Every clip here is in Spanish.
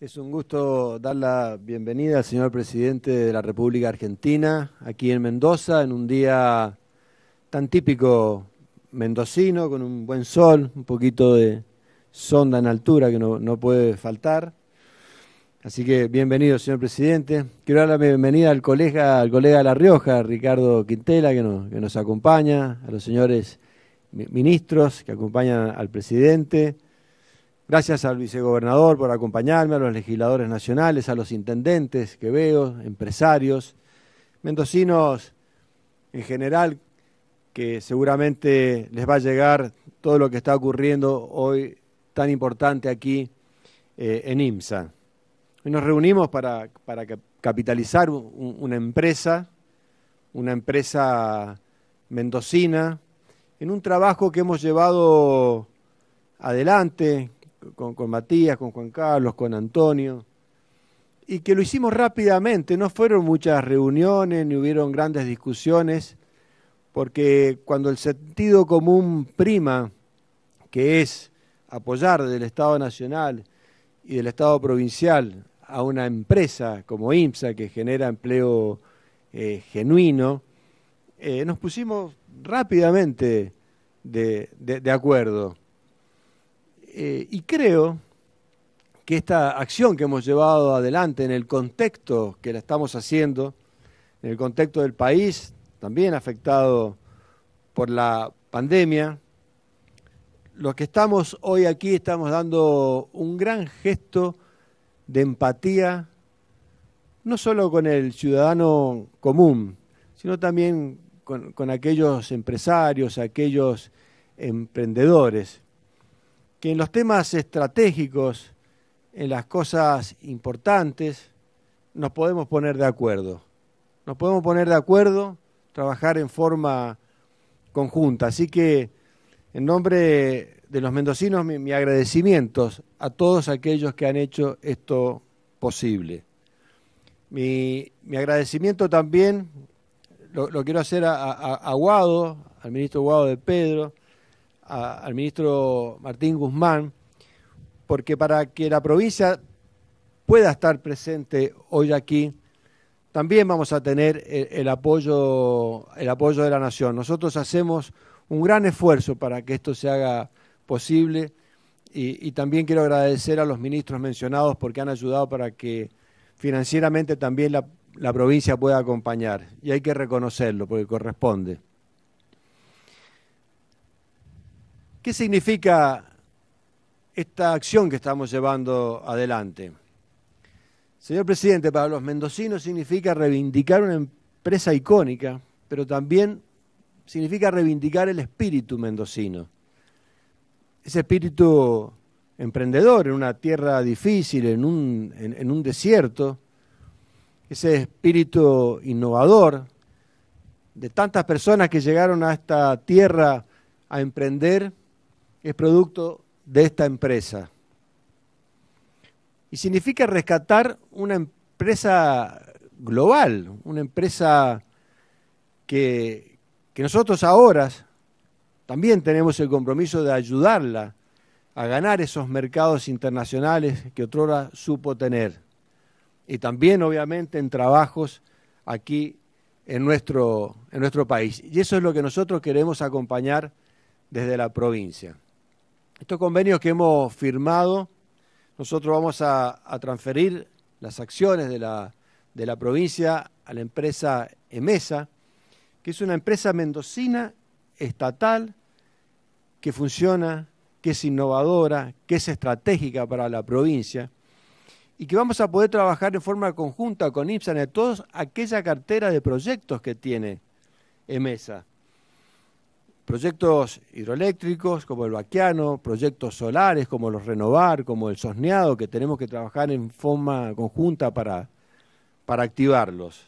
Es un gusto dar la bienvenida al señor presidente de la República Argentina, aquí en Mendoza, en un día tan típico mendocino, con un buen sol, un poquito de sonda en altura que no, no puede faltar. Así que bienvenido, señor presidente. Quiero dar la bienvenida al colega, al colega de La Rioja, Ricardo Quintela, que que nos acompaña, a los señores ministros que acompañan al presidente Gracias al vicegobernador por acompañarme, a los legisladores nacionales, a los intendentes que veo, empresarios, mendocinos en general, que seguramente les va a llegar todo lo que está ocurriendo hoy tan importante aquí eh, en IMSA. Hoy nos reunimos para, capitalizar una empresa, una empresa mendocina, en un trabajo que hemos llevado adelante, con, Matías, con Juan Carlos, con Antonio, y que lo hicimos rápidamente, no fueron muchas reuniones, ni hubieron grandes discusiones, porque cuando el sentido común prima, que es apoyar del Estado Nacional y del Estado Provincial a una empresa como IMSA que genera empleo eh, genuino, eh, nos pusimos rápidamente de acuerdo. Eh, y creo que esta acción que hemos llevado adelante en el contexto que la estamos haciendo, en el contexto del país, también afectado por la pandemia, los que estamos hoy aquí estamos dando un gran gesto de empatía, no solo con el ciudadano común, sino también con aquellos empresarios, aquellos emprendedores que en los temas estratégicos, en las cosas importantes, nos podemos poner de acuerdo. Nos podemos poner de acuerdo, trabajar en forma conjunta. Así que, en nombre de los mendocinos, mi agradecimientos a todos aquellos que han hecho esto posible. Mi, agradecimiento también lo, quiero hacer a Guado, al ministro Guado de Pedro, al ministro Martín Guzmán, porque para que la provincia pueda estar presente hoy aquí, también vamos a tener el, apoyo, el apoyo de la nación. Nosotros hacemos un gran esfuerzo para que esto se haga posible y, también quiero agradecer a los ministros mencionados porque han ayudado para que financieramente también la provincia pueda acompañar y hay que reconocerlo porque corresponde. ¿Qué significa esta acción que estamos llevando adelante? Señor presidente, para los mendocinos significa reivindicar una empresa icónica, pero también significa reivindicar el espíritu mendocino. Ese espíritu emprendedor en una tierra difícil, en un, desierto, ese espíritu innovador de tantas personas que llegaron a esta tierra a emprender es producto de esta empresa. Y significa rescatar una empresa global, una empresa que, nosotros ahora también tenemos el compromiso de ayudarla a ganar esos mercados internacionales que otrora supo tener. Y también, obviamente, en trabajos aquí en nuestro, en nuestro país. Y eso es lo que nosotros queremos acompañar desde la provincia estos convenios que hemos firmado, nosotros vamos a, transferir las acciones de la, provincia a la empresa EMESA, que es una empresa mendocina estatal que funciona, que es innovadora, que es estratégica para la provincia y que vamos a poder trabajar en forma conjunta con IPSAN en todas aquella cartera de proyectos que tiene EMESA proyectos hidroeléctricos como el Baquiano, proyectos solares como los Renovar, como el Sosneado, que tenemos que trabajar en forma conjunta para, para activarlos.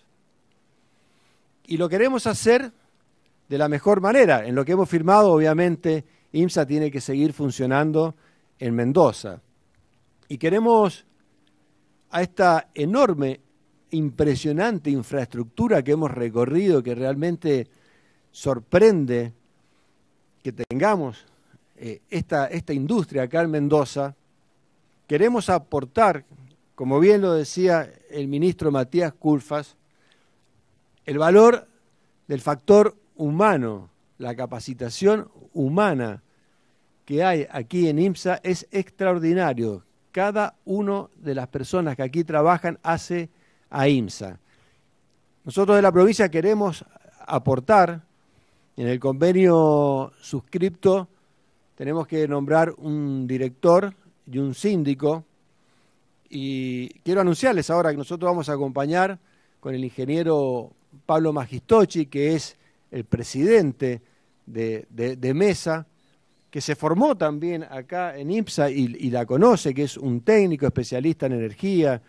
Y lo queremos hacer de la mejor manera. En lo que hemos firmado, obviamente, IMSA tiene que seguir funcionando en Mendoza. Y queremos a esta enorme, impresionante infraestructura que hemos recorrido, que realmente sorprende que tengamos eh, esta, esta industria acá en Mendoza, queremos aportar, como bien lo decía el ministro Matías Culfas, el valor del factor humano, la capacitación humana que hay aquí en IMSA es extraordinario. Cada una de las personas que aquí trabajan hace a IMSA. Nosotros de la provincia queremos aportar en el convenio suscripto tenemos que nombrar un director y un síndico. Y quiero anunciarles ahora que nosotros vamos a acompañar con el ingeniero Pablo Magistochi, que es el presidente de, Mesa, que se formó también acá en IPSA y, la conoce, que es un técnico especialista en energía,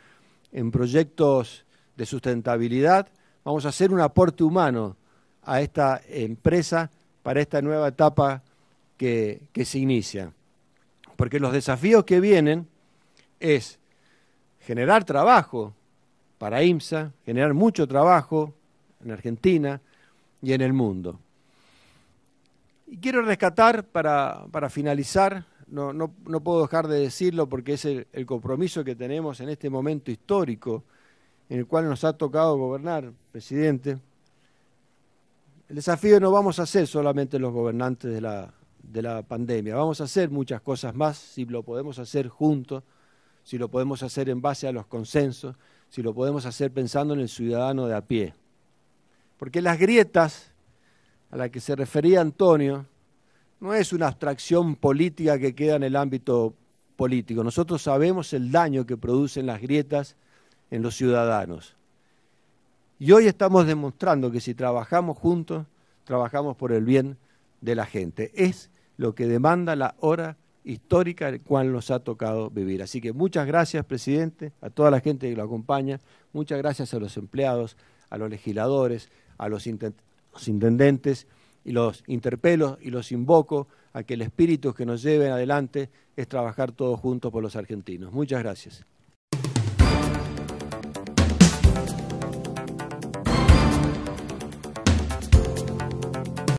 en proyectos de sustentabilidad. Vamos a hacer un aporte humano a esta empresa para esta nueva etapa que, se inicia. Porque los desafíos que vienen es generar trabajo para IMSA, generar mucho trabajo en Argentina y en el mundo. Y quiero rescatar, para, finalizar, no, puedo dejar de decirlo porque es el, compromiso que tenemos en este momento histórico en el cual nos ha tocado gobernar, presidente, el desafío no vamos a ser solamente los gobernantes de la, de la pandemia, vamos a hacer muchas cosas más si lo podemos hacer juntos, si lo podemos hacer en base a los consensos, si lo podemos hacer pensando en el ciudadano de a pie. Porque las grietas a las que se refería Antonio no es una abstracción política que queda en el ámbito político. Nosotros sabemos el daño que producen las grietas en los ciudadanos. Y hoy estamos demostrando que si trabajamos juntos, trabajamos por el bien de la gente. Es lo que demanda la hora histórica la cual nos ha tocado vivir. Así que muchas gracias, presidente, a toda la gente que lo acompaña, muchas gracias a los empleados, a los legisladores, a los, intendentes, y los interpelos y los invoco a que el espíritu que nos lleve adelante es trabajar todos juntos por los argentinos. Muchas gracias.